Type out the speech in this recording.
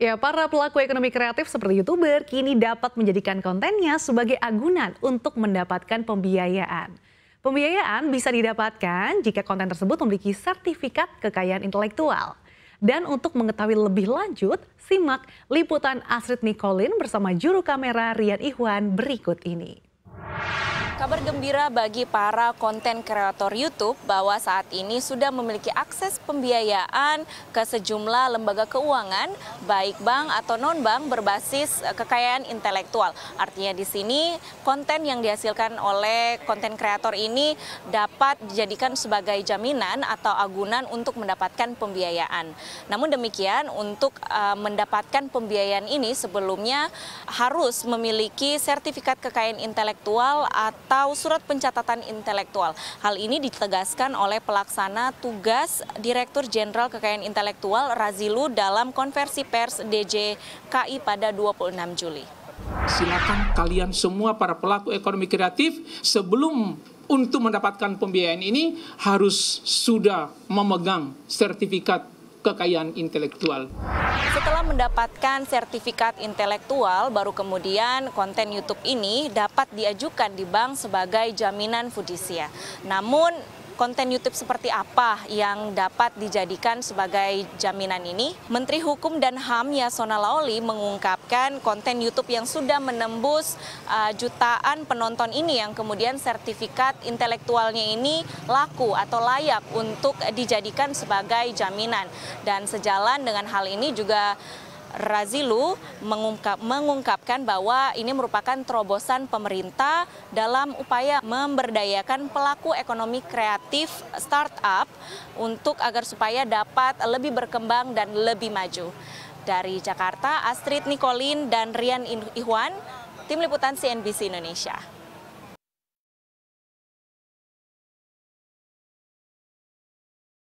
Ya, para pelaku ekonomi kreatif seperti YouTuber kini dapat menjadikan kontennya sebagai agunan untuk mendapatkan pembiayaan. Pembiayaan bisa didapatkan jika konten tersebut memiliki sertifikat kekayaan intelektual. Dan untuk mengetahui lebih lanjut, simak liputan Astrid Nicolin bersama juru kamera Rian Ihwan berikut ini. Kabar gembira bagi para konten kreator YouTube bahwa saat ini sudah memiliki akses pembiayaan ke sejumlah lembaga keuangan, baik bank atau non-bank berbasis eh, kekayaan intelektual. Artinya di sini konten yang dihasilkan oleh konten kreator ini dapat dijadikan sebagai jaminan atau agunan untuk mendapatkan pembiayaan. Namun demikian untuk eh, mendapatkan pembiayaan ini sebelumnya harus memiliki sertifikat kekayaan intelektual atau atau surat pencatatan intelektual. Hal ini ditegaskan oleh pelaksana tugas Direktur Jenderal Kekayaan Intelektual Razilu dalam konversi pers DJKI pada 26 Juli. Silakan kalian semua para pelaku ekonomi kreatif sebelum untuk mendapatkan pembiayaan ini harus sudah memegang sertifikat kekayaan intelektual. Setelah mendapatkan sertifikat intelektual, baru kemudian konten YouTube ini dapat diajukan di bank sebagai jaminan fudisia. Namun konten YouTube seperti apa yang dapat dijadikan sebagai jaminan ini? Menteri Hukum dan HAM Yasona Laoli mengungkapkan konten YouTube yang sudah menembus uh, jutaan penonton ini yang kemudian sertifikat intelektualnya ini laku atau layak untuk dijadikan sebagai jaminan. Dan sejalan dengan hal ini juga Razilu mengungkap, mengungkapkan bahwa ini merupakan terobosan pemerintah dalam upaya memberdayakan pelaku ekonomi kreatif startup untuk agar supaya dapat lebih berkembang dan lebih maju. Dari Jakarta, Astrid Nikolin dan Rian Ihwan, Tim Liputan CNBC Indonesia.